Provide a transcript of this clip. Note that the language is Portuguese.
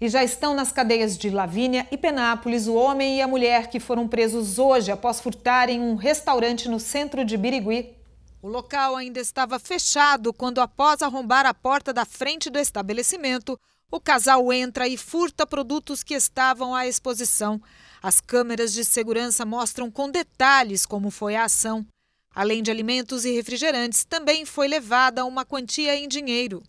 E já estão nas cadeias de Lavínia e Penápolis o homem e a mulher que foram presos hoje após furtarem um restaurante no centro de Birigui. O local ainda estava fechado quando, após arrombar a porta da frente do estabelecimento, o casal entra e furta produtos que estavam à exposição. As câmeras de segurança mostram com detalhes como foi a ação. Além de alimentos e refrigerantes, também foi levada uma quantia em dinheiro.